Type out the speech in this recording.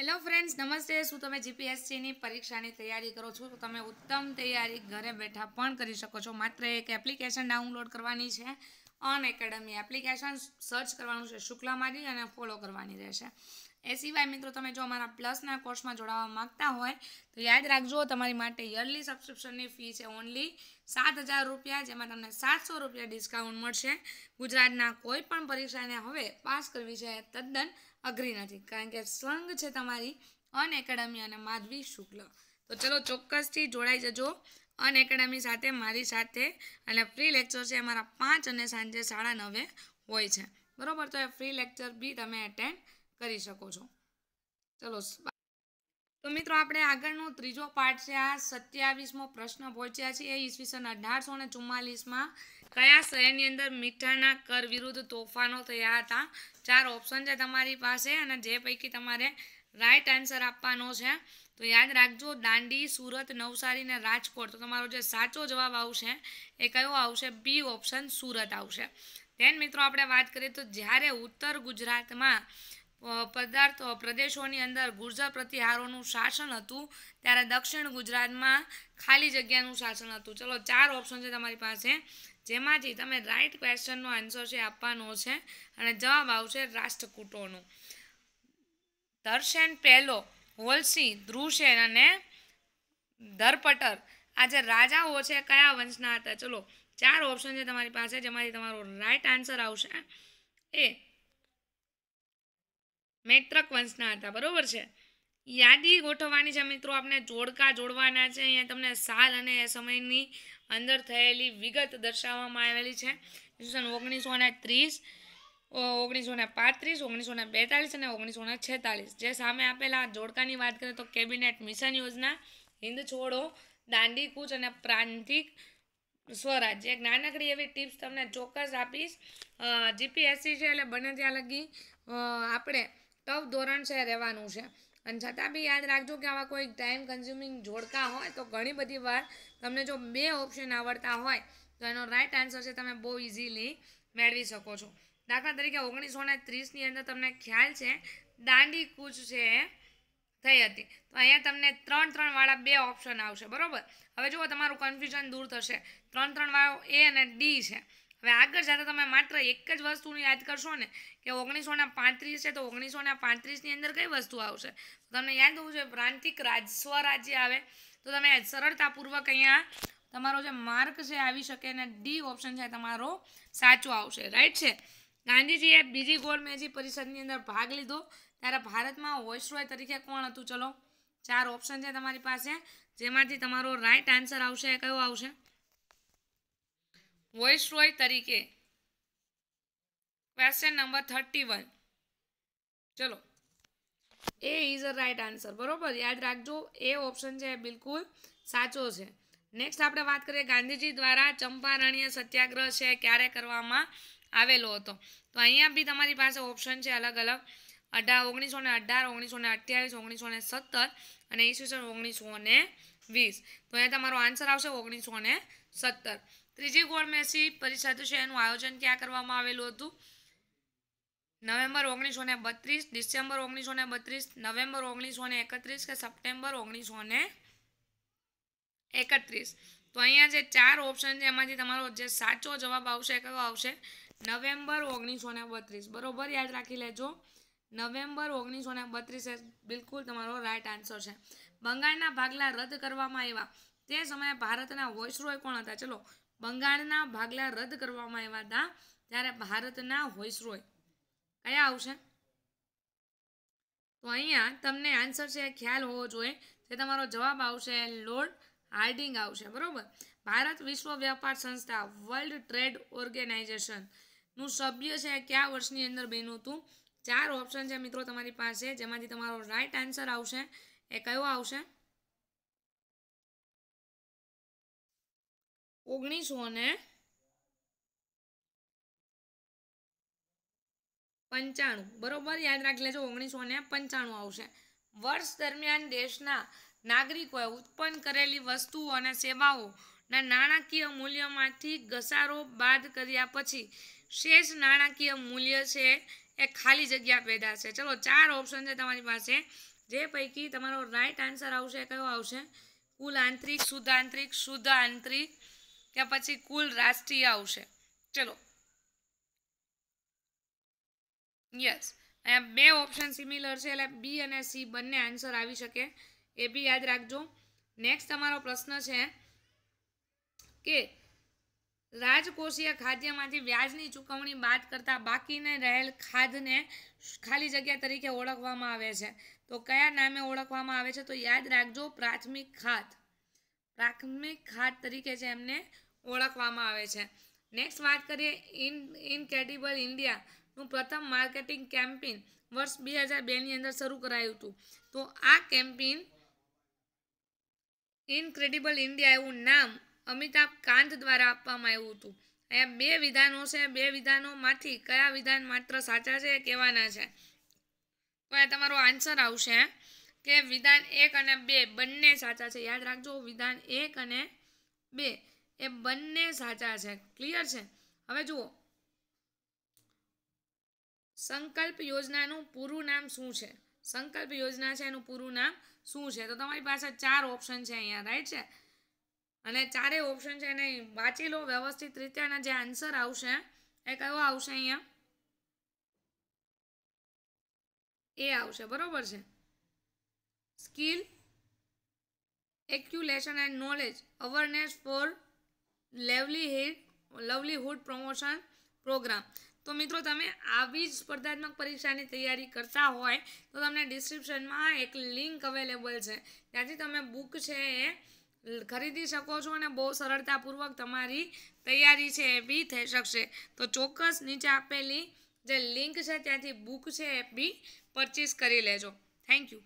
hello friends નમસ્તે શું તમે જીપીએસસીની પરીક્ષાની તૈયારી કરો છો તમે ઉત્તમ તૈયારી ઘરે બેઠા પણ કરી શકો છો માત્ર એક એપ્લિકેશન ડાઉનલોડ કરવાની છે અન એકેડમી એપ્લિકેશન સર્ચ કરવાનું છે શુક્લા મારી અને ફોલો કરવાની રહેશે એ સિવાય મિત્રો તમે જો અમારા પ્લસના કોર્સમાં જોડાવા માગતા હોય તો યાદ રાખજો તમારી માટે યરલી સબસ્ક્રિપ્શનની ફી છે ઓનલી સાત હજાર રૂપિયા જેમાં તમને સાતસો રૂપિયા ડિસ્કાઉન્ટ મળશે ગુજરાતના કોઈ પણ પરીક્ષાને હવે પાસ કરવી છે તદ્દન અઘરી નથી કારણ કે સંગ છે તમારી અન અને માધવી શુક્લ તો ચલો ચોક્કસથી જોડાઈ જજો અન સાથે મારી સાથે અને ફ્રી લેક્ચર છે અમારા પાંચ અને સાંજે સાડા નવે હોય છે બરાબર તો એ ફ્રી લેક્ચર બી તમે એટેન્ડ કરી શકો છો ચલો તો મિત્રો આપણે આગળનો ત્રીજો પાઠ છે આ સત્યાવીસમો પ્રશ્ન પહોંચ્યા છે એ ઈસવીસન અઢારસો ને ચુમ્માલીસમાં કયા શહેરની અંદર મીઠાના કર વિરુદ્ધ તોફાનો થયા હતા ચાર ઓપ્શન છે તમારી પાસે અને જે પૈકી તમારે રાઈટ આન્સર આપવાનો છે તો યાદ રાખજો દાંડી સુરત નવસારી ને રાજકોટ તો તમારો જે સાચો જવાબ આવશે એ કયો આવશે બી ઓપ્શન સુરત આવશે તેન મિત્રો આપણે વાત કરીએ તો જ્યારે ઉત્તર ગુજરાતમાં પદાર્થ પ્રદેશોની અંદર ગુર્જર પ્રતિહારોનું શાસન હતું ત્યારે દક્ષિણ ગુજરાતમાં ખાલી જગ્યાનું શાસન હતું ચલો ચાર ઓપ્શન છે તમારી પાસે જેમાંથી તમે રાઈટ ક્વેશ્ચનનો આન્સર છે આપવાનો છે અને જવાબ આવશે રાષ્ટ્રકૂટોનો દર્શન પહેલો હોલસી ધ્રુસેન અને ધરપટર આ જે રાજાઓ છે કયા વંશના હતા ચલો ચાર ઓપ્શન છે તમારી પાસે જેમાંથી તમારો રાઈટ આન્સર આવશે એ મૈત્રક વંશના હતા બરાબર છે યાદી ગોઠવવાની છે મિત્રો આપણે જોડકા જોડવાના છે અહીંયા તમને સાલ અને એ સમયની અંદર થયેલી વિગત દર્શાવવામાં આવેલી છે ઓગણીસો ને ત્રીસ ઓગણીસો ને પાંત્રીસ ઓગણીસો ને બેતાલીસ અને ઓગણીસો ને છેતાલીસ જે સામે આપેલા જોડકાની વાત કરીએ તો કેબિનેટ મિશન યોજના હિન્દ છોડો દાંડી કૂચ અને પ્રાંતિક સ્વરાજ્ય એક નાનકડી એવી ટિપ્સ તમને ચોક્કસ આપીશ જીપીએસસી છે એટલે બને ત્યાં લગી આપણે ટફ ધોરણ છે રહેવાનું છે અને છતાં બી યાદ રાખજો કે આવા કોઈ ટાઈમ કન્ઝ્યુમિંગ જોડકા હોય તો ઘણી બધી વાર તમને જો બે ઓપ્શન આવડતા હોય તો એનો રાઈટ આન્સર છે તમે બહુ ઇઝીલી મેળવી શકો છો દાખલા તરીકે ઓગણીસો ને ત્રીસની અંદર તમને ખ્યાલ છે દાંડી કૂચ છે થઈ હતી તો અહીંયા તમને ત્રણ ત્રણવાળા બે ઓપ્શન આવશે બરાબર હવે જુઓ તમારું કન્ફ્યુઝન દૂર થશે ત્રણ ત્રણવાળો એ અને ડી છે હવે આગળ જતાં તમે માત્ર એક જ વસ્તુની યાદ કરશો ને કે ઓગણીસોના પાંત્રીસ છે તો ઓગણીસોના પાંત્રીસની અંદર કઈ વસ્તુ આવશે તમને યાદ હોવું જોઈએ પ્રાંતિક રાજ સ્વરાજ્ય આવે તો તમે સરળતાપૂર્વક અહીંયા તમારો જે માર્ક છે આવી શકે અને ડી ઓપ્શન છે તમારો સાચો આવશે રાઈટ છે ગાંધીજીએ બીજી ગોળમેજી પરિષદની અંદર ભાગ લીધો ત્યારે ભારતમાં વોઇસરોય તરીકે કોણ હતું ચલો ચાર ઓપ્શન છે તમારી પાસે જેમાંથી તમારો રાઈટ આન્સર આવશે કયો આવશે વોઇસ રોય તરીકે ક્વેશ્ચન નંબર થર્ટી વન ચલો A is a right answer બરોબર યાદ રાખજો એ ઓપ્શન છે બિલકુલ સાચો છે નેક્સ્ટ આપણે વાત કરીએ ગાંધીજી દ્વારા ચંપારણ્ય સત્યાગ્રહ છે ક્યારે કરવામાં આવેલો હતો તો અહીંયા બી તમારી પાસે ઓપ્શન છે અલગ અલગ અઢાર ઓગણીસો ને અઢાર ઓગણીસો ને અઠ્યાવીસ ઓગણીસો ને સત્તર અને ઈસવીસન ઓગણીસો ને વીસ તો અહીંયા તમારો આન્સર આવશે ઓગણીસો ને સત્તર ત્રીજી ગોળમેસી પરિષદ છે એનું આયોજન ક્યાં કરવામાં આવેલું હતું નવેમ્બર ઓગણીસો ને બત્રીસ ડિસેમ્બર ઓગણીસો ને બત્રીસ નવેમ્બર ઓગણીસો ને એકત્રીસ કે સપ્ટેમ્બર ઓગણીસો ને એકત્રીસ તો અહીંયા જે ચાર ઓપ્શન છે એમાંથી તમારો જે સાચો જવાબ આવશે કયો આવશે નવેમ્બર ઓગણીસો ને બત્રીસ બરાબર યાદ રાખી લેજો નવેમ્બર ઓગણીસો ને બત્રીસ બિલકુલ તમારો રાઈટ આન્સર છે બંગાળના ભાગલા રદ કરવામાં આવ્યા તે સમયે ભારતના વોઇસરોય કોણ હતા ચલો બંગાળના ભાગલા રદ કરવામાં આવ્યા હતા ત્યારે ભારતના હોઈસરોય કયા આવશે તો અહીંયા તમને આન્સર છે ખ્યાલ હોવો જોઈએ જે તમારો જવાબ આવશે લોર્ડ હાર્ડિંગ આવશે બરાબર ભારત વિશ્વ વ્યાપાર સંસ્થા વર્લ્ડ ટ્રેડ ઓર્ગેનાઇઝેશનનું સભ્ય છે કયા વર્ષની અંદર બન્યું હતું ચાર ઓપ્શન છે મિત્રો તમારી પાસે જેમાંથી તમારો રાઇટ આન્સર આવશે એ કયો આવશે ઓગણીસો ને પંચાણું બરોબર યાદ રાખી લેજો ઓગણીસો ને પંચાણું આવશે વર્ષ દરમિયાન દેશના નાગરિકોએ ઉત્પન્ન કરેલી વસ્તુઓ અને સેવાઓના નાણાકીય મૂલ્યમાંથી ઘસારો બાદ કર્યા પછી શેષ નાણાકીય મૂલ્ય છે એ ખાલી જગ્યા પેદા છે ચલો ચાર ઓપ્શન છે તમારી પાસે જે પૈકી તમારો રાઈટ આન્સર આવશે કયો આવશે કુલ આંતરિક શુદ્ધ આંતરિક શુદ્ધ આંતરિક ત્યાર પછી કુલ રાષ્ટ્રીય આવશે ચલો યસ અહીંયા બે ઓપ્શન સિમિલર છે એટલે બી અને સી બંને આન્સર આવી શકે એ બી યાદ રાખજો નેક્સ્ટ તમારો પ્રશ્ન છે કે રાજકોષીય ખાદ્યમાંથી વ્યાજની ચૂકવણી બાદ કરતાં બાકીને રહેલ ખાદને ખાલી જગ્યા તરીકે ઓળખવામાં આવે છે તો કયા નામે ઓળખવામાં આવે છે તો યાદ રાખજો પ્રાથમિક ખાત પ્રાથમિક ખાત તરીકે છે એમને ઓળખવામાં આવે છે નેક્સ્ટ વાત કરીએ ઇન ઇનક્રેડિબલ ઇન્ડિયાનું પ્રથમ માર્કેટિંગ કેમ્પેન વર્ષ બે હજાર બેની અંદર શરૂ કરાયું હતું તો આ કેમ્પેન ઇનક્રેડિબલ ઇન્ડિયા એવું નામ અમિતાભ કાંત દ્વારા આપવામાં આવ્યું હતું અહીંયા બે વિધાનો છે બે વિધાનોમાંથી કયા વિધાન માત્ર સાચા છે એ કહેવાના છે તો અહીંયા તમારો આન્સર આવશે કે વિધાન એક અને બે બંને સાચા છે યાદ રાખજો વિધાન એક અને બે એ બંને સાચા છે ક્લિયર છે હવે જુઓ સંકલ્પ યોજનાનું પૂરું નામ શું છે સંકલ્પ યોજના છે એનું પૂરું નામ શું છે તો તમારી પાસે ચાર ઓપ્શન છે અહીંયા રાઈટ છે અને ચારેય ઓપ્શન છે એને વાંચી લો વ્યવસ્થિત રીતે અને જે આન્સર આવશે એ કયો આવશે અહીંયા એ આવશે બરોબર છે skill accumulation and knowledge awareness for livelihood livelihood promotion programme તો મિત્રો તમે આવી જ સ્પર્ધાત્મક પરીક્ષાની તૈયારી કરતા હોય તો તમને ડિસ્ક્રિપ્શનમાં એક લિંક અવેલેબલ છે ત્યાંથી તમે બુક છે એ ખરીદી શકો છો અને બહુ સરળતાપૂર્વક તમારી તૈયારી છે એ બી થઈ શકશે તો ચોક્કસ નીચે આપેલી જે લિંક છે ત્યાંથી બુક છે એ બી પરચેસ કરી લેજો થેન્ક યુ